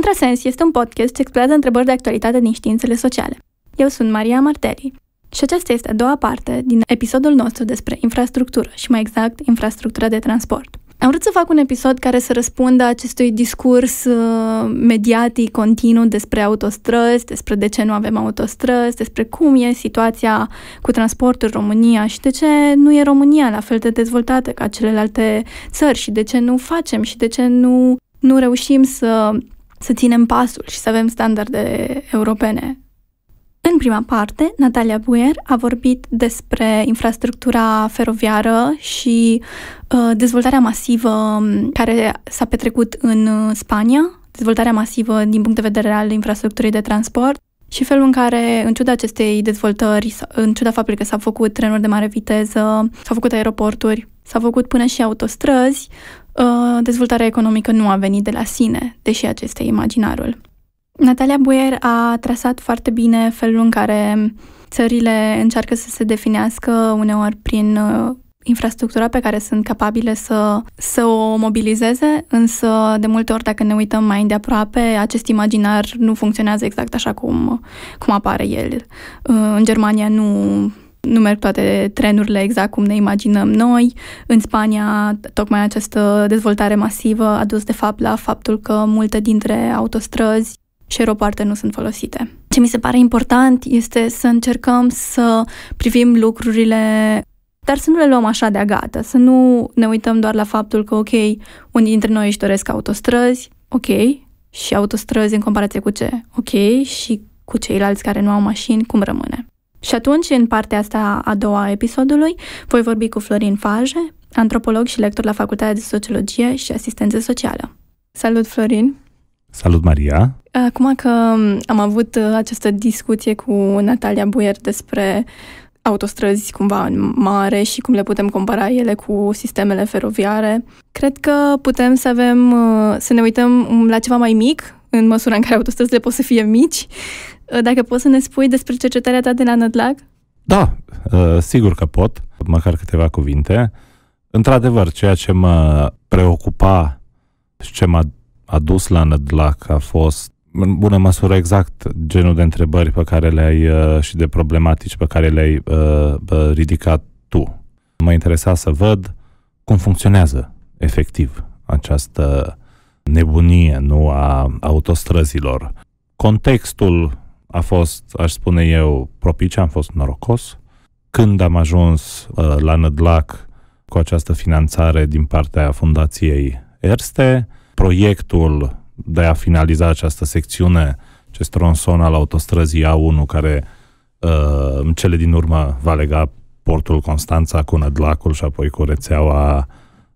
Contrasens este un podcast ce explorează întrebări de actualitate din științele sociale. Eu sunt Maria Martelli și aceasta este a doua parte din episodul nostru despre infrastructură și mai exact infrastructura de transport. Am vrut să fac un episod care să răspundă acestui discurs uh, mediatic continuu despre autostrăzi, despre de ce nu avem autostrăzi, despre cum e situația cu transportul România și de ce nu e România la fel de dezvoltată ca celelalte țări și de ce nu facem și de ce nu, nu reușim să să ținem pasul și să avem standarde europene. În prima parte, Natalia Buer a vorbit despre infrastructura feroviară și uh, dezvoltarea masivă um, care s-a petrecut în uh, Spania, dezvoltarea masivă din punct de vedere al infrastructurii de transport și felul în care, în ciuda acestei dezvoltări, în ciuda faptului că s-au făcut trenuri de mare viteză, s-au făcut aeroporturi, S-au făcut până și autostrăzi, uh, dezvoltarea economică nu a venit de la sine, deși acesta e imaginarul. Natalia Buier a trasat foarte bine felul în care țările încearcă să se definească uneori prin uh, infrastructura pe care sunt capabile să, să o mobilizeze, însă de multe ori dacă ne uităm mai îndeaproape, acest imaginar nu funcționează exact așa cum, cum apare el. Uh, în Germania nu nu merg toate trenurile exact cum ne imaginăm noi. În Spania, tocmai această dezvoltare masivă a dus de fapt la faptul că multe dintre autostrăzi și aeropoarte nu sunt folosite. Ce mi se pare important este să încercăm să privim lucrurile dar să nu le luăm așa de agată, să nu ne uităm doar la faptul că, ok, unii dintre noi își doresc autostrăzi, ok, și autostrăzi în comparație cu ce? Ok, și cu ceilalți care nu au mașini, cum rămâne? Și atunci, în partea asta a doua episodului, voi vorbi cu Florin Faje, antropolog și lector la Facultatea de Sociologie și Asistență Socială. Salut, Florin! Salut, Maria! Acum că am avut această discuție cu Natalia Buier despre autostrăzi cumva în mare și cum le putem compara ele cu sistemele feroviare, cred că putem să avem, să ne uităm la ceva mai mic, în măsura în care autostrăzile pot să fie mici Uh, dacă poți să ne spui despre cercetarea ta de la Nădlac? Da, uh, sigur că pot, măcar câteva cuvinte. Într-adevăr, ceea ce mă preocupa și ce m-a adus la Nădlac a fost în bună măsură exact genul de întrebări pe care le-ai uh, și de problematici pe care le-ai ridicat tu. Mă interesa să văd cum funcționează efectiv această nebunie nu a autostrăzilor. Contextul a fost, aș spune eu, propice, am fost norocos. Când am ajuns uh, la Nădlac cu această finanțare din partea Fundației Erste, proiectul de a finaliza această secțiune, acest tronson al autostrăzii A1, care uh, cele din urmă va lega portul Constanța cu Nădlacul și apoi cu rețeaua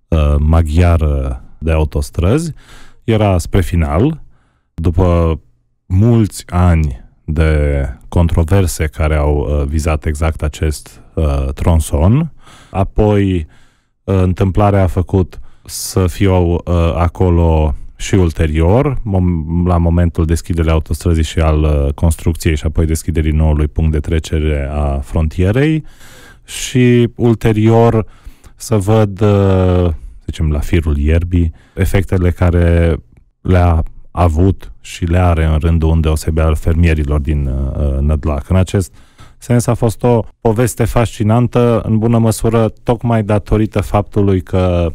uh, maghiară de autostrăzi, era spre final, după mulți ani de controverse care au uh, vizat exact acest uh, tronson. Apoi, uh, întâmplarea a făcut să fiu acolo și ulterior, la momentul deschiderii autostrăzii și al construcției și apoi deschiderii noului punct de trecere a frontierei și ulterior să văd, să zicem, la firul ierbii, efectele care le-a avut și le are în rândul unde o al fermierilor din uh, uh, Nădlac. În acest sens a fost o poveste fascinantă, în bună măsură, tocmai datorită faptului că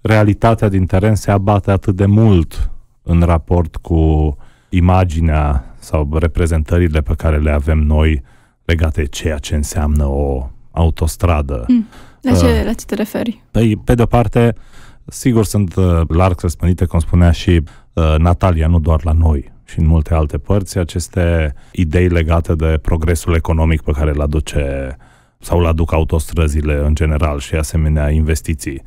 realitatea din teren se abate atât de mult în raport cu imaginea sau reprezentările pe care le avem noi legate ceea ce înseamnă o autostradă. Mm. La ce, uh, la ce te referi? Păi, pe de-o parte, sigur sunt uh, larg răspândite, cum spunea și Uh, Natalia, nu doar la noi, și în multe alte părți, aceste idei legate de progresul economic pe care îl aduce sau îl aduc autostrăzile în general și asemenea investiții.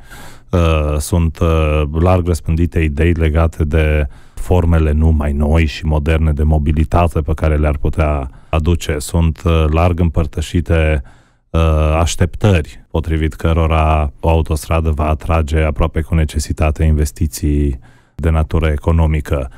Uh, sunt uh, larg răspândite idei legate de formele nu mai noi și moderne de mobilitate pe care le-ar putea aduce. Sunt larg împărtășite așteptări potrivit cărora o autostradă va atrage aproape cu necesitate investiții de natură economică.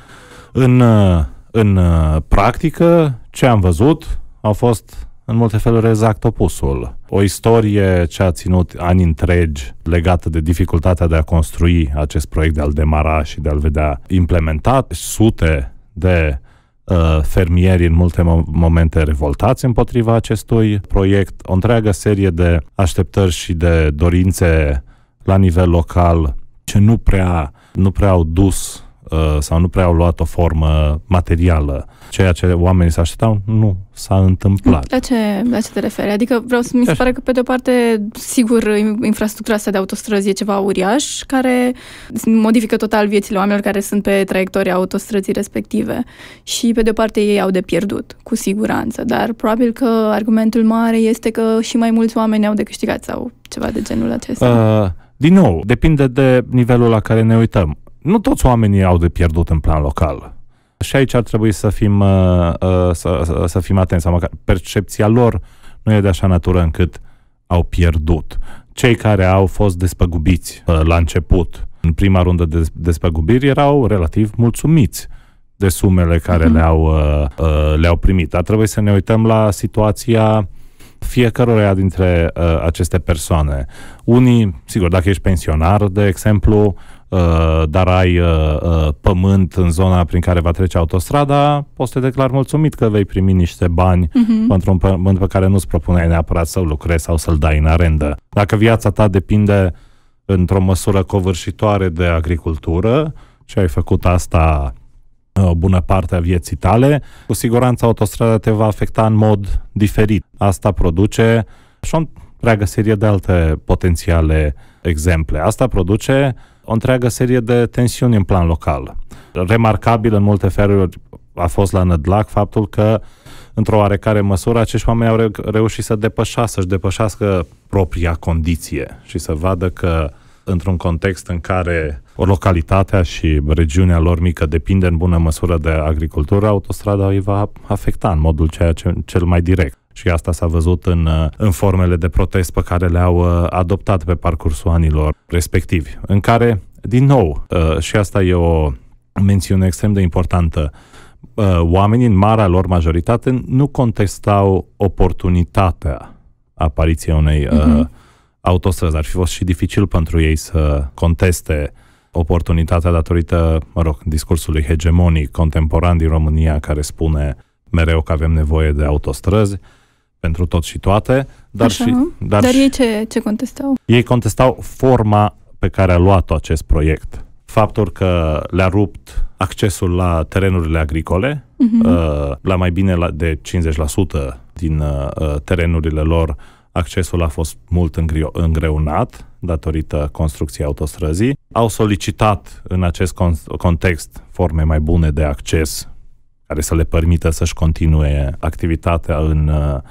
În, uh, în uh, practică, ce am văzut a fost în multe feluri exact opusul. O istorie ce a ținut ani întregi legată de dificultatea de a construi acest proiect, de a-l demara și de a-l vedea implementat, sute de uh, fermieri în multe momente revoltați împotriva acestui proiect, o întreagă serie de așteptări și de dorințe la nivel local ce nu prea nu prea au dus uh, sau nu prea au luat o formă materială. Ceea ce oamenii se așteptau, nu s-a întâmplat. La ce, la ce te referi? Adică vreau să mi se pare că, pe de-o parte, sigur, infrastructura asta de autostrăzi e ceva uriaș care modifică total viețile oamenilor care sunt pe traiectoria autostrăzii respective. Și, pe de-o parte, ei au de pierdut, cu siguranță. Dar probabil că argumentul mare este că și mai mulți oameni au de câștigat sau ceva de genul acesta. Uh, din nou, depinde de nivelul la care ne uităm. Nu toți oamenii au de pierdut în plan local. Și aici ar trebui să fim, uh, uh, să, să fim atenți. Măcar percepția lor nu e de așa natură încât au pierdut. Cei care au fost despăgubiți uh, la început, în prima rundă de despăgubiri, erau relativ mulțumiți de sumele care mm-hmm. le-au, le-au primit. Dar trebuie să ne uităm la situația fiecăruia dintre uh, aceste persoane. Unii, sigur, dacă ești pensionar, de exemplu, uh, dar ai uh, uh, pământ în zona prin care va trece autostrada, poți să te declar mulțumit că vei primi niște bani uh-huh. Mhm. pentru un pământ pe care nu-ți propuneai neapărat să-l lucrezi sau să-l dai în arendă. Dacă viața ta depinde într-o măsură covârșitoare de agricultură și ai făcut asta o uh, bună parte a vieții tale, cu siguranță autostrada te va afecta în mod diferit. Asta produce și o întreagă serie de alte potențiale exemple. Asta produce o întreagă serie de tensiuni în plan local. Remarcabil în multe feluri a fost la Nădlac faptul că într-o oarecare măsură acești oameni au reușit să depășească, să-și depășească propria condiție și să vadă că într-un context în care localitatea și regiunea lor mică depinde în bună măsură de agricultură, autostrada îi va afecta în modul ceea ce, cel mai direct. Și asta s-a văzut în, în formele de protest pe care le-au uh, adoptat pe parcursul anilor respectivi, în care, din nou, uh, și asta e o mențiune extrem de importantă, uh, oamenii, în marea lor majoritate, nu contestau oportunitatea apariției unei uh-huh autostrăzi. Ar fi fost și dificil pentru ei să conteste oportunitatea datorită, mă rog, discursului hegemonic contemporan din România care spune mereu că avem nevoie de autostrăzi pentru tot și toate, dar Așa, și... Dar, dar ei ce, ce contestau? Ei contestau forma pe care a luat-o acest proiect. Faptul că le-a rupt accesul la terenurile agricole, uh-huh. la mai bine de 50% din uh, terenurile lor Accesul a fost mult îngreunat datorită construcției autostrăzii. Au solicitat în acest context forme mai bune de acces care să le permită să-și continue activitatea în, uh,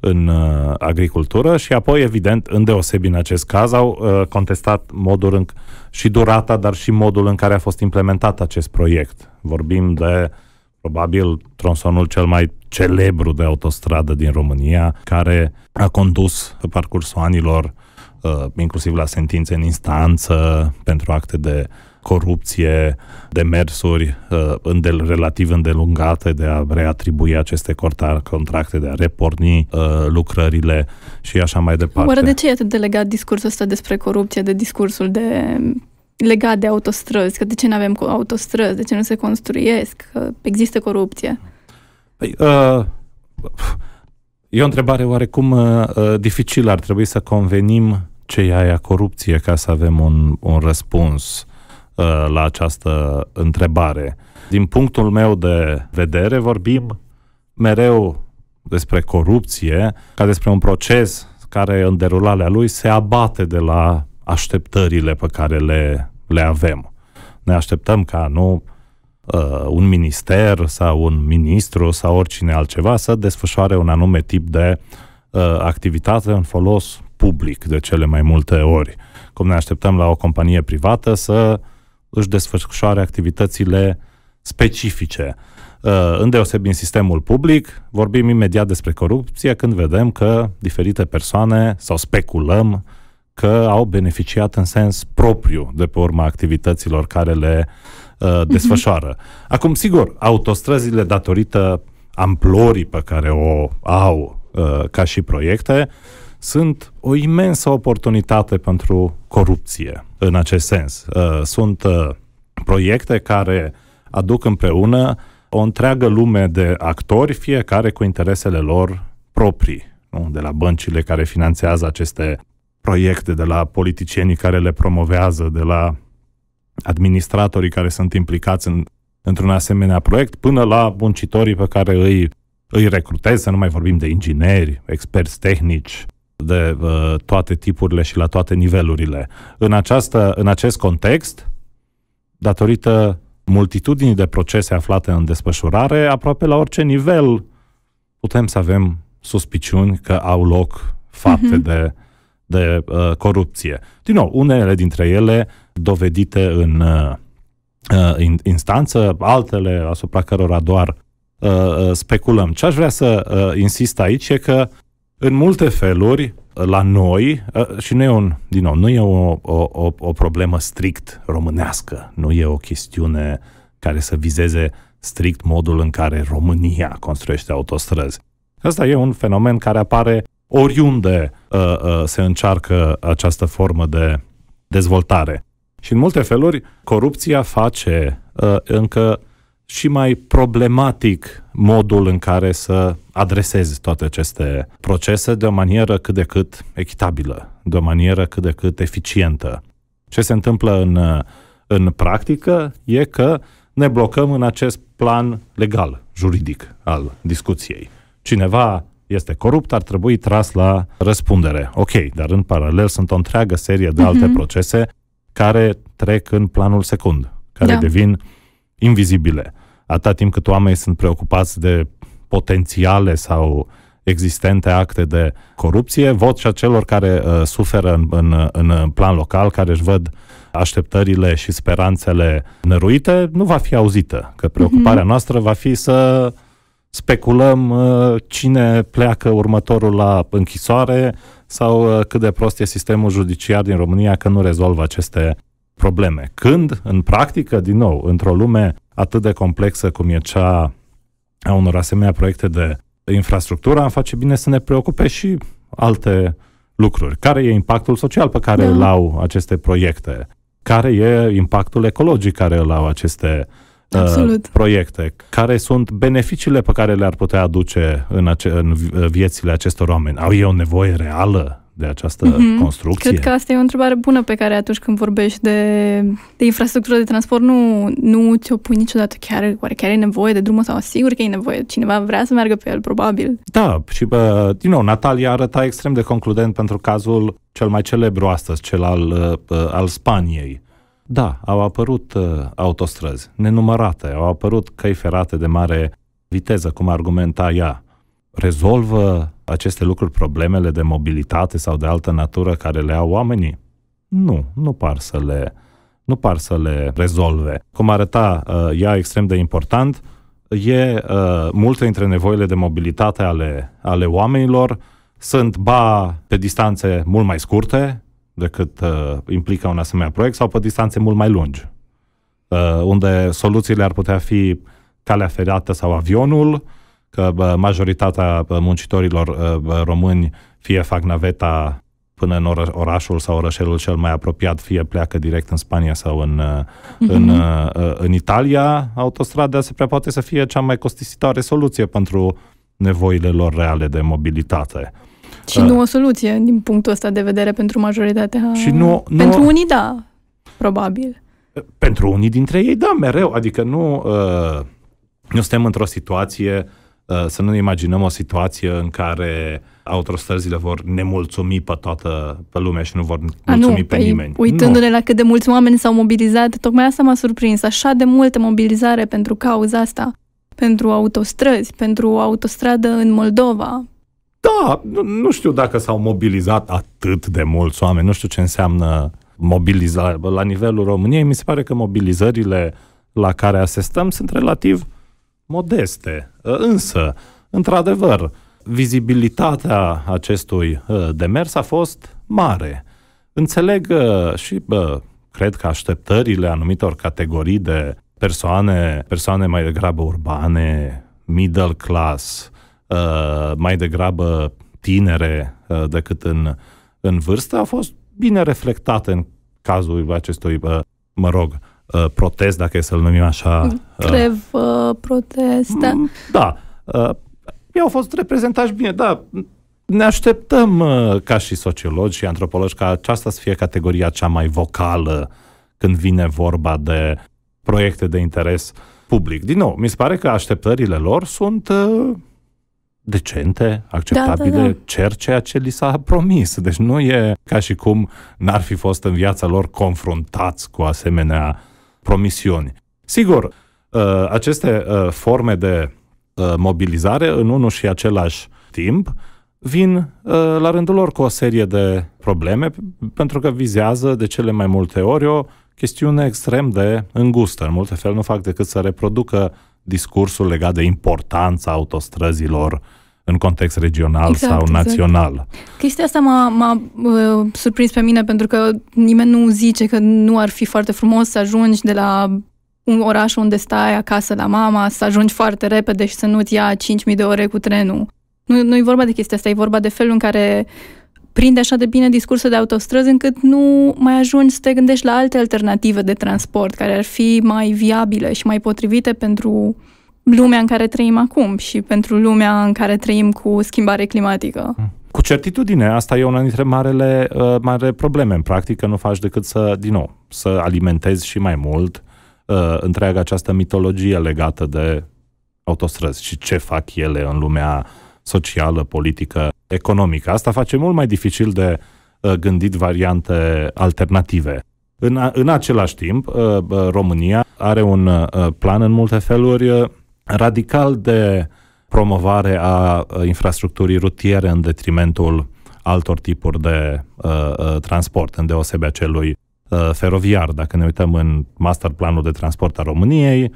în uh, agricultură și apoi, evident, îndeosebi în acest caz, au uh, contestat modul în, și durata, dar și modul în care a fost implementat acest proiect. Vorbim de uh, probabil tronsonul cel mai celebru de autostradă din România, care a condus pe parcursul anilor uh, inclusiv la sentințe în instanță pentru acte de corupție, demersuri uh, îndel, relativ îndelungate de a reatribui aceste contracte, de a reporni uh, lucrările și așa mai departe. Oare de ce e atât de legat discursul ăsta despre corupție de discursul de legat de autostrăzi, că de ce nu avem autostrăzi, de ce nu se construiesc, că există corupție. Păi, uh, e o întrebare oarecum uh, uh, dificilă. Ar trebui să convenim ce e aia corupție ca să avem un, un răspuns uh, la această întrebare. Din punctul meu de vedere, vorbim mereu despre corupție ca despre un proces care în derularea lui se abate de la așteptările pe care le, le avem. Ne așteptăm ca nu uh, un minister sau un ministru sau oricine altceva să desfășoare un anume tip de uh, activitate în folos public de cele mai multe ori. Cum ne așteptăm la o companie privată să își desfășoare activitățile specifice. Uh, Îndeosebi în sistemul public, vorbim imediat despre corupție când vedem că diferite persoane sau speculăm că au beneficiat în sens propriu de pe urma activităților care le uh, mhm. desfășoară. Acum, sigur, autostrăzile, datorită amplorii pe care o au uh, ca și proiecte, sunt o imensă oportunitate pentru corupție în acest sens. Uh, sunt uh, proiecte care aduc împreună o întreagă lume de actori, fiecare cu interesele lor proprii. Nu? De la băncile care finanțează aceste proiecte de la politicienii care le promovează, de la administratorii care sunt implicați în, într-un asemenea proiect, până la muncitorii pe care îi, îi recrutez, să nu mai vorbim de ingineri, experți tehnici, de uh, toate tipurile și la toate nivelurile. În, această, în acest context, datorită multitudinii de procese aflate în desfășurare, aproape la orice nivel putem să avem suspiciuni că au loc fapte uh-huh. de de uh, corupție. Din nou, unele dintre ele dovedite în uh, uh in, instanță, altele asupra cărora doar uh, uh, speculăm. Ce aș vrea să uh, insist aici e că în multe feluri, la noi, uh, și nu e un, din nou, nu e o, o, o problemă strict românească, nu e o chestiune care să vizeze strict modul în care România construiește autostrăzi. Asta e un fenomen care apare oriunde uh, uh, se încearcă această formă de dezvoltare. Și în multe feluri, corupția face uh, încă și mai problematic modul în care să adresezi toate aceste procese de o manieră cât de cât echitabilă, de o manieră cât de cât eficientă. Ce se întâmplă în, uh, în practică e că ne blocăm în acest plan legal, juridic al discuției. Cineva este corupt, ar trebui tras la răspundere. Ok, dar în paralel sunt o întreagă serie de alte mhm. procese care trec în planul secund, care da. devin invizibile. Atât timp cât oamenii sunt preocupați de potențiale sau existente acte de corupție, vot și a celor care uh, suferă în, în, în plan local, care își văd așteptările și speranțele năruite, nu va fi auzită. Că preocuparea mm-hmm. noastră va fi să speculăm uh, cine pleacă următorul la închisoare sau uh, cât de prost e sistemul judiciar din România că nu rezolvă aceste probleme. Când, în practică, din nou, într-o lume atât de complexă cum e cea a unor asemenea proiecte de infrastructură, am face bine să ne preocupe și alte lucruri. Care e impactul social pe care da. îl au aceste proiecte? Care e impactul ecologic care îl au aceste uh, Uh, Absolut. proiecte. Care sunt beneficiile pe care le-ar putea aduce în, ace- în uh, viețile acestor oameni? Au ei o nevoie reală de această mm-hmm. construcție? Cred că asta e o întrebare bună pe care atunci când vorbești de, de infrastructură de transport nu, nu ți-o pui niciodată chiar, oare chiar e nevoie de drumul sau sigur că e nevoie, cineva vrea să meargă pe el, probabil. Da, și bă, din nou, Natalia arăta extrem de concludent pentru cazul cel mai celebru astăzi, cel al, uh, al Spaniei da, au apărut uh, autostrăzi nenumărate, au apărut căi ferate de mare viteză, cum argumenta ea. Rezolvă aceste lucruri problemele de mobilitate sau de altă natură care le au oamenii? Nu, nu par să le, nu par să le rezolve. Cum arăta uh, ea extrem de important, e uh, multe dintre nevoile de mobilitate ale, ale oamenilor sunt ba pe distanțe mult mai scurte, decât uh, implică un asemenea proiect sau pe distanțe mult mai lungi, uh, unde soluțiile ar putea fi calea ferată sau avionul, că uh, majoritatea muncitorilor uh, români fie fac naveta până în ora- orașul sau orășelul cel mai apropiat, fie pleacă direct în Spania sau în, mm-hmm. în, uh, uh, în Italia, autostrada se prea poate să fie cea mai costisitoare soluție pentru nevoile lor reale de mobilitate. Și da. nu o soluție din punctul ăsta de vedere pentru majoritatea. Și nu, nu... Pentru unii, da, probabil. Pentru unii dintre ei, da, mereu. Adică nu, uh, nu suntem într-o situație, uh, să nu ne imaginăm o situație în care autostrăzile vor nemulțumi pe toată pe lumea și nu vor mulțumi nu, pe păi, nimeni. Uitându-ne nu. la cât de mulți oameni s-au mobilizat, tocmai asta m-a surprins. Așa de multă mobilizare pentru cauza asta. Pentru autostrăzi, pentru autostradă în Moldova, da, nu, nu știu dacă s-au mobilizat atât de mulți oameni, nu știu ce înseamnă mobilizare. La nivelul României mi se pare că mobilizările la care asistăm sunt relativ modeste. Ă, însă, într-adevăr, vizibilitatea acestui ă, demers a fost mare. Înțeleg ă, și bă, cred că așteptările anumitor categorii de persoane, persoane mai degrabă urbane, middle class, Uh, mai degrabă tinere uh, decât în, în vârstă, a fost bine reflectată în cazul acestui, uh, mă rog, protest, dacă e să-l numim așa. uh, protest, mm, da. mi Ei au fost reprezentați bine, da. Ne așteptăm ca și sociologi și antropologi ca aceasta să fie categoria cea mai vocală când vine vorba de proiecte de interes public. Din nou, mi se pare că așteptările lor sunt decente, acceptabile, da, da, da. cer ceea ce li s-a promis. Deci nu e ca și cum n-ar fi fost în viața lor confruntați cu asemenea promisiuni. Sigur, uh, aceste uh, forme de uh, mobilizare în unul și același timp vin la rândul lor cu o serie de probleme pentru că vizează de cele mai multe ori o chestiune extrem de îngustă. În multe fel nu fac decât să reproducă discursul legat de importanța autostrăzilor în context regional exact, sau exact. național. Exact. Chestia asta m-a, m-a uh, surprins pe mine pentru că nimeni nu zice că nu ar fi foarte frumos să ajungi de la un oraș unde stai acasă la mama, să ajungi foarte repede și să nu-ți ia 5.000 de ore cu trenul. Nu, nu e vorba de chestia asta, e vorba de felul în care prinde așa de bine discursul de autostrăzi încât nu mai ajungi să te gândești la alte alternative de transport care ar fi mai viabile și mai potrivite pentru uh, lumea în care trăim acum și pentru lumea în care trăim cu schimbare climatică. Mm. Cu certitudine, asta e una dintre marele, uh, mare probleme. În practică nu faci decât să, din nou, să alimentezi și mai mult uh, întreaga această mitologie legată de autostrăzi și ce fac ele în lumea socială, politică, economică. Asta face mult mai dificil de uh, gândit variante alternative. În, în același timp, uh, uh, România are un uh, plan în multe feluri radical de promovare a infrastructurii rutiere în detrimentul altor tipuri de uh, transport, îndeosebea celui uh, feroviar. Dacă ne uităm în master planul de transport al României,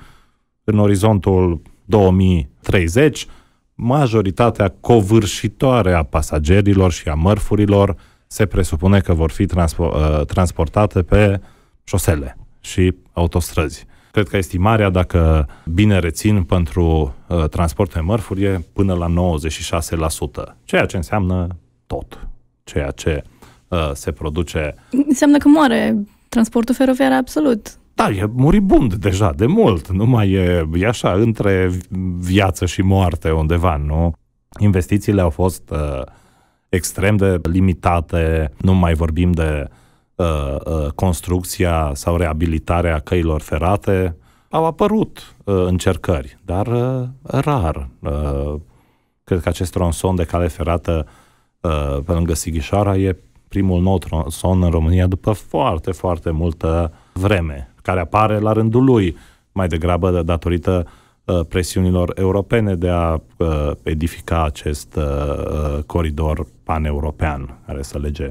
în orizontul 2030, majoritatea covârșitoare a pasagerilor și a mărfurilor se presupune că vor fi transpo- transportate pe șosele și autostrăzi. Cred că estimarea, dacă bine rețin, pentru uh, transportul transport pe mărfuri e până la 96%, ceea ce înseamnă tot, ceea ce uh, se produce. Înseamnă că moare transportul feroviar absolut. Da, e muribund deja, de mult, nu mai e, e așa, între viață și moarte undeva, nu? Investițiile au fost uh, extrem de limitate, nu mai vorbim de Uh, uh, construcția sau reabilitarea căilor ferate, au apărut uh, încercări, dar rar. cred că acest tronson de cale ferată pe lângă Sighișoara e primul nou tronson în România după foarte, foarte multă vreme, care apare la rândul lui, mai degrabă datorită presiunilor europene de a edifica acest coridor paneuropean care să lege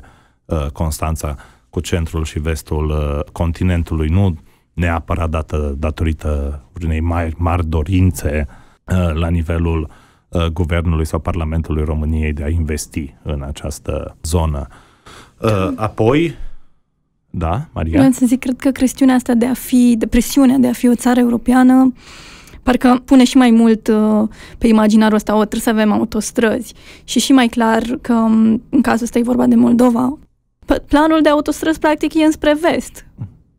Constanța cu centrul și vestul uh, continentului, nu neapărat dată, datorită unei mari, mari dorințe uh, la nivelul uh, guvernului sau Parlamentului României de a investi în această zonă. Da. Apoi, da, Maria? Vreau să zic, cred că chestiunea asta de a fi, de presiunea de a fi o țară europeană, parcă pune și mai mult pe imaginarul ăsta, o, trebuie să avem autostrăzi. Și și mai clar că um, în cazul ăsta e vorba de Moldova, planul de autostrăzi practic e înspre vest.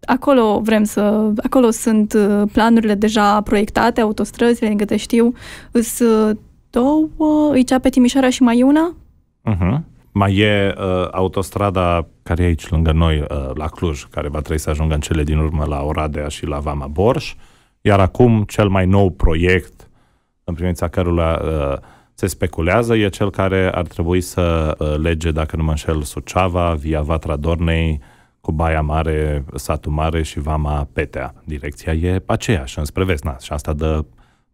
Acolo vrem să, acolo sunt uh, planurile deja proiectate, autostrăzile, din te știu, îs uh, două, e cea pe Timișoara și mai una. Uh-huh. Mhm. Mai e uh, autostrada care e aici lângă noi, uh, la Cluj, care va trebui să ajungă în cele din urmă la Oradea și la Vama Borș, iar acum cel mai nou proiect în privința cărului... uh, se speculează, e cel care ar trebui să uh, lege, dacă nu mă înșel, Suceava, via Vatra Dornei, cu Baia Mare, Satul Mare și Vama Petea. Direcția e aceeași, înspre vest, și asta dă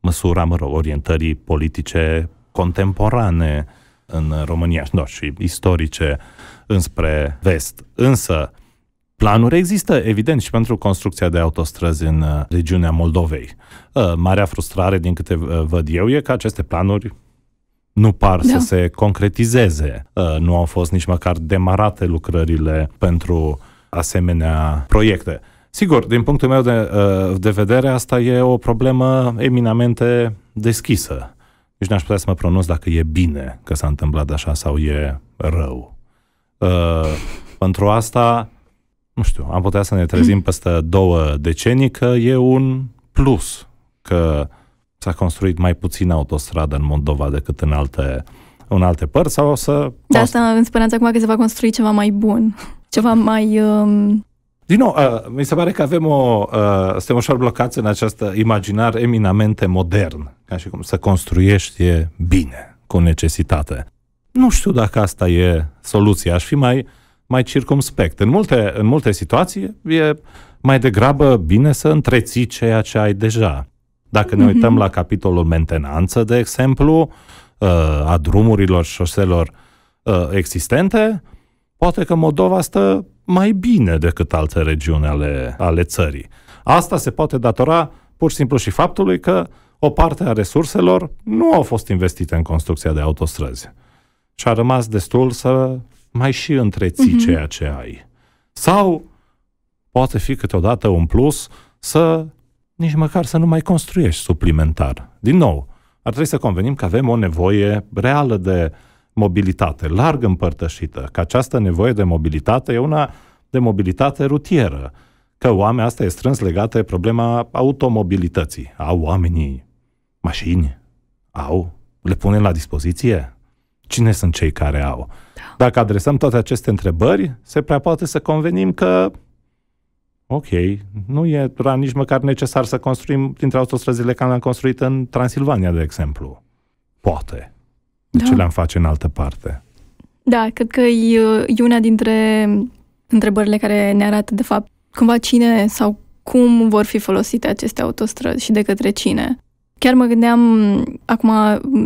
măsura, mă rog, orientării politice contemporane în România no, da, și istorice înspre vest. Însă, planuri există, evident, și pentru construcția de autostrăzi în uh, regiunea Moldovei. Uh, marea frustrare, din câte văd eu, e că aceste planuri nu par da. să se concretizeze. Uh, nu au fost nici măcar demarate lucrările pentru asemenea proiecte. Sigur, din punctul meu de, uh, de vedere, asta e o problemă eminamente deschisă. Nici n-aș putea să mă pronunț dacă e bine că s-a întâmplat așa sau e rău. Uh, pentru asta, nu știu, am putea să ne trezim mm. peste două decenii că e un plus că s-a construit mai puțin autostradă în Moldova decât în alte, în alte părți sau o să... De asta în speranța acum că se va construi ceva mai bun, ceva mai... Um... Din nou, uh, mi se pare că avem o... Uh, suntem ușor blocați în acest imaginar eminamente modern, ca și cum să construiești e bine, cu necesitate. Nu știu dacă asta e soluția, aș fi mai, mai circumspect. În multe, în multe situații e mai degrabă bine să întreții ceea ce ai deja. Dacă ne uităm la capitolul mentenanță, de exemplu, uh, a drumurilor, șoselor uh, existente, poate că Moldova stă mai bine decât alte regiuni ale, ale țării. Asta se poate datora pur și simplu și faptului că o parte a resurselor nu au fost investite în construcția de autostrăzi și a rămas destul să mai și întreții mhm. ceea ce ai. Sau poate fi câteodată un plus să nici măcar să nu mai construiești suplimentar. Din nou, ar trebui să convenim că avem o nevoie reală de mobilitate, larg împărtășită, că această nevoie de mobilitate e una de mobilitate rutieră, că oamenii asta e strâns legată de problema automobilității. Au oamenii mașini? Au? Le punem la dispoziție? Cine sunt cei care au? Da. Dacă adresăm toate aceste întrebări, se prea poate să convenim că Ok, nu e nici măcar necesar să construim dintre autostrăzile care le-am construit în Transilvania, de exemplu. Poate. De da. ce le-am face în altă parte? Da, cred că e, e una dintre întrebările care ne arată, de fapt, cumva cine sau cum vor fi folosite aceste autostrăzi și de către cine. Chiar mă gândeam, acum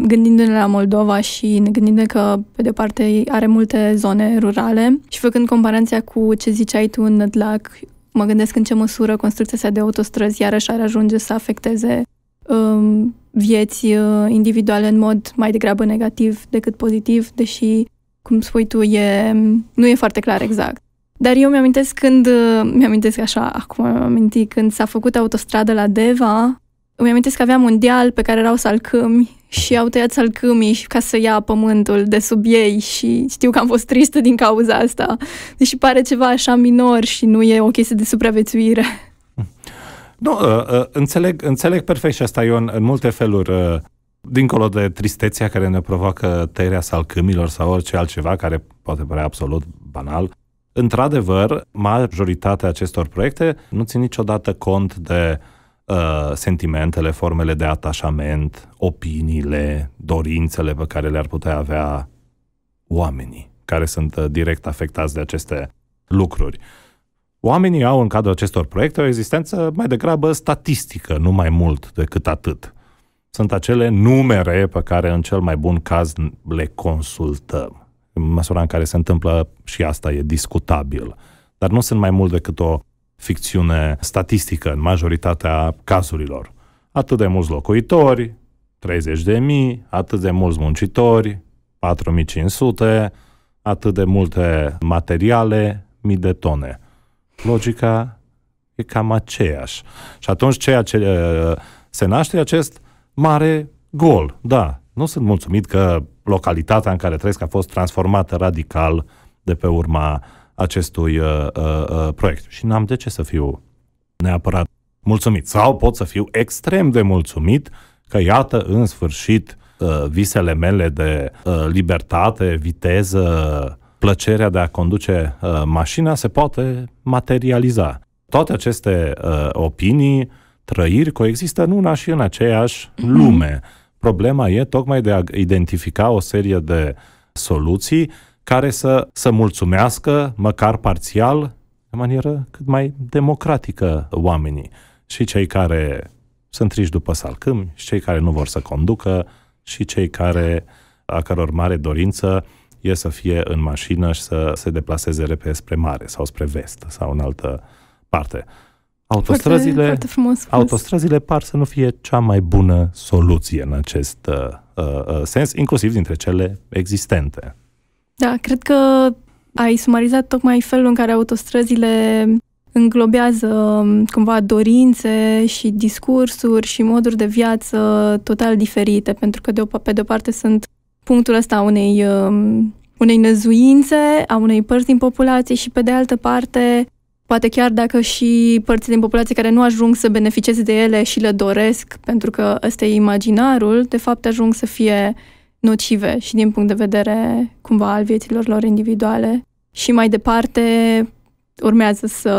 gândindu-ne la Moldova și gândindu-ne că, pe de parte, are multe zone rurale și făcând comparația cu ce ziceai tu în Nădlac Mă gândesc în ce măsură construcția asta de autostrăzi iarăși ar ajunge să afecteze um, vieți uh, individuale în mod mai degrabă negativ decât pozitiv, deși, cum spui tu, e, nu e foarte clar exact. Dar eu mi-amintesc când, uh, mi-amintesc așa, acum am amintit, când s-a făcut autostradă la Deva, îmi amintesc că aveam un deal pe care erau salcâmi și au tăiat salcâmii ca să ia pământul de sub ei și știu că am fost tristă din cauza asta. Deși pare ceva așa minor și nu e o chestie de supraviețuire. Nu, uh, uh, înțeleg, înțeleg perfect și asta, Ion, în multe feluri. Uh, dincolo de tristețea care ne provoacă tăierea salcâmilor sau orice altceva care poate părea absolut banal, într-adevăr, majoritatea acestor proiecte nu țin niciodată cont de Uh, sentimentele, formele de atașament, opiniile, dorințele pe care le-ar putea avea oamenii care sunt uh, direct afectați de aceste lucruri. Oamenii au în cadrul acestor proiecte o existență mai degrabă statistică, nu mai mult decât atât. Sunt acele numere pe care în cel mai bun caz le consultăm. În măsura în care se întâmplă și asta e discutabil. Dar nu sunt mai mult decât o ficțiune statistică în majoritatea cazurilor. Atât de mulți locuitori, 30 de mii, atât de mulți muncitori, 4500, atât de multe materiale, mii de tone. Logica e cam aceeași. Și atunci ceea ce uh, se naște acest mare gol. Da, nu sunt mulțumit că localitatea în care trăiesc a fost transformată radical de pe urma acestui uh, uh, uh, proiect. Și n-am de ce să fiu neapărat mulțumit. Sau pot să fiu extrem de mulțumit că, iată, în sfârșit, uh, visele mele de uh, libertate, viteză, plăcerea de a conduce uh, mașina se poate materializa. Toate aceste uh, opinii, trăiri coexistă în una și în aceeași mhm. lume. Problema e tocmai de a identifica o serie de soluții care să, să mulțumească, măcar parțial, de manieră cât mai democratică oamenii. Și cei care sunt triși după salcâm, și cei care nu vor să conducă, și cei care, a căror mare dorință e să fie în mașină și să se deplaseze repede spre mare sau spre vest sau în altă parte. Autostrăzile, foarte, foarte autostrăzile par să nu fie cea mai bună soluție în acest uh, uh, uh sens, inclusiv dintre cele existente. Da, cred că ai sumarizat tocmai felul în care autostrăzile înglobează um, cumva dorințe și discursuri și moduri de viață total diferite, pentru că de o, pe de-o parte sunt punctul ăsta unei, um, unei năzuințe, a unei părți din populație și pe de altă parte poate chiar dacă și părți din populație care nu ajung să beneficieze de ele și le doresc, pentru că ăsta e imaginarul, de fapt ajung să fie nocive și din punct de vedere cumva al vieților lor individuale. Și mai departe urmează să,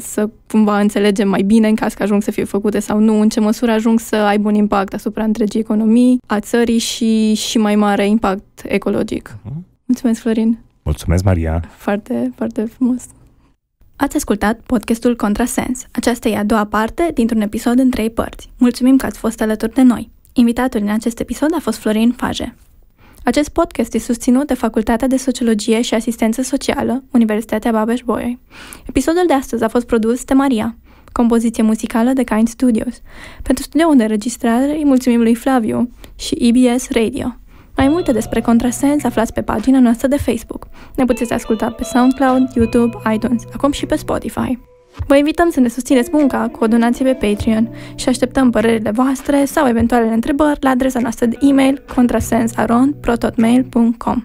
să cumva înțelegem mai bine în caz că ajung să fie făcute sau nu, în ce măsură ajung să aibă un impact asupra întregii economii, a țării și, și mai mare impact ecologic. Mhm. Mulțumesc, Florin! Mulțumesc, Maria! Foarte, foarte frumos! Ați ascultat podcastul Contrasens. Aceasta e a doua parte dintr-un episod în trei părți. Mulțumim că ați fost alături de noi. Invitatul în acest episod a fost Florin Faje. Acest podcast este susținut de Facultatea de Sociologie și Asistență Socială, Universitatea Babeș-Bolyai. Episodul de astăzi a fost produs de Maria, compoziție muzicală de Kind Studios. Pentru studioul de înregistrare îi mulțumim lui Flaviu și EBS Radio. Mai multe despre Contrasens aflați pe pagina noastră de Facebook. Ne puteți asculta pe SoundCloud, YouTube, iTunes, acum și pe Spotify. Vă invităm să ne susțineți munca cu o donație pe Patreon și așteptăm părerile voastre sau eventualele întrebări la adresa noastră de e-mail contrasensaronprototmail.com.